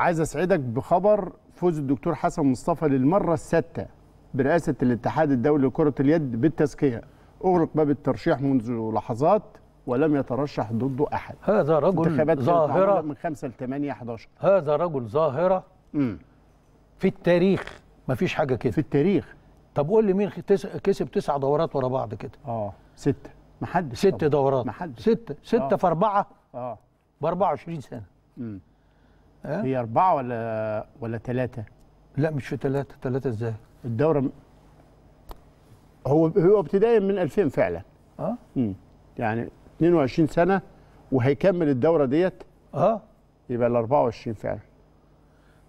عايز اسعدك بخبر فوز الدكتور حسن مصطفى للمره السادسه برئاسه الاتحاد الدولي لكره اليد بالتزكيه اغلق باب الترشيح منذ لحظات ولم يترشح ضده احد هذا رجل ظاهره من 5 ل 8 11 هذا رجل ظاهره امم في التاريخ مفيش حاجه كده في التاريخ طب قول لي مين كسب تسع دورات ورا بعض كده اه سته محدش ست دورات محدش سته سته آه. في اربعه اه ب 24 سنه امم أه؟ هي أربعة ولا ولا ثلاثة؟ لا مش في ثلاثة، ثلاثة إزاي؟ الدورة هو هو ابتدائي من 2000 فعلا اه امم يعني 22 سنة وهيكمل الدورة ديت اه يبقى ال 24 فعلا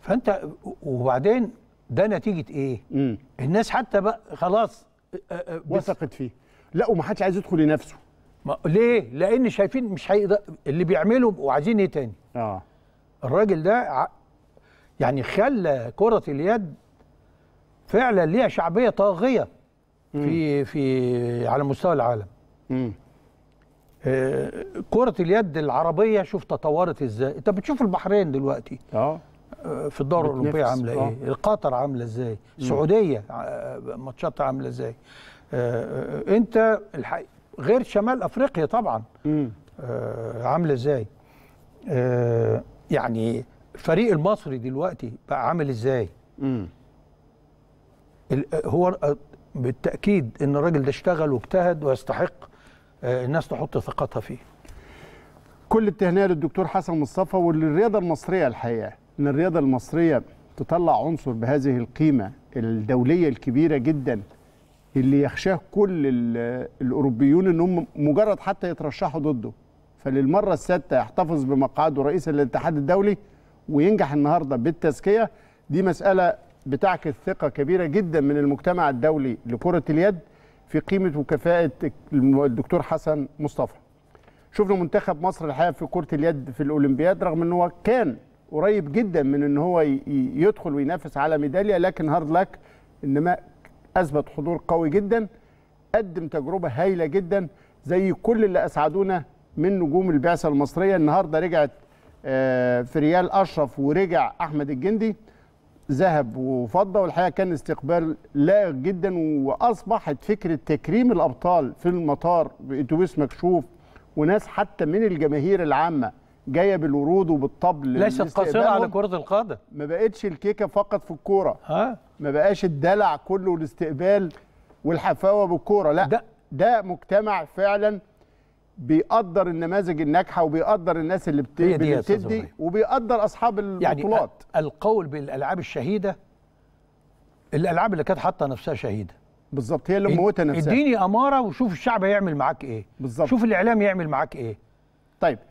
فأنت وبعدين ده نتيجة إيه؟ امم الناس حتى بقى خلاص آه، آه، آه، وثقت فيه لا ومحدش عايز يدخل لنفسه ما ليه؟ لأن شايفين مش هيقدر اللي بيعمله وعايزين إيه تاني؟ اه الراجل ده يعني خلى كرة اليد فعلا ليها شعبية طاغية في في على مستوى العالم. آه، كرة اليد العربية شوف تطورت ازاي؟ انت بتشوف البحرين دلوقتي آه. آه، في الدورة الأوروبية عاملة ايه؟ قطر عاملة ازاي؟ السعودية ماتشاتها عاملة ازاي؟ آه انت الحقيقة غير شمال افريقيا طبعا آه عامله ازاي آه يعني الفريق المصري دلوقتي بقى عامل ازاي؟ امم هو بالتاكيد ان الراجل ده اشتغل واجتهد ويستحق آه، الناس تحط ثقتها فيه. كل التهنئه للدكتور حسن مصطفى وللرياضه المصريه الحقيقه ان الرياضه المصريه تطلع عنصر بهذه القيمه الدوليه الكبيره جدا اللي يخشاه كل الاوروبيون ان هم مجرد حتى يترشحوا ضده فللمره السادسه يحتفظ بمقعده رئيس الاتحاد الدولي وينجح النهارده بالتزكيه دي مساله بتعكس ثقه كبيره جدا من المجتمع الدولي لكره اليد في قيمه وكفاءه الدكتور حسن مصطفى. شفنا منتخب مصر الحقيقه في كره اليد في الاولمبياد رغم ان هو كان قريب جدا من ان هو يدخل وينافس على ميداليه لكن هارد لاك انما اثبت حضور قوي جدا قدم تجربه هايله جدا زي كل اللي اسعدونا من نجوم البعثه المصريه النهارده رجعت آه، في ريال اشرف ورجع احمد الجندي ذهب وفضه والحقيقه كان استقبال لائق جدا واصبحت فكره تكريم الابطال في المطار باتوبيس مكشوف وناس حتى من الجماهير العامه جايه بالورود وبالطبل ليست قاصره على كره القدم ما بقتش الكيكه فقط في الكوره ها ما بقاش الدلع كله والاستقبال والحفاوه بالكوره لا ده, ده مجتمع فعلا بيقدر النماذج الناجحه وبيقدر الناس اللي بت... بتدي وبيقدر اصحاب يعني البطولات يعني القول بالالعاب الشهيده الالعاب اللي كانت حاطه نفسها شهيده بالظبط هي اللي موتة نفسها اديني اماره وشوف الشعب هيعمل معاك ايه بالظبط شوف الاعلام يعمل معاك ايه طيب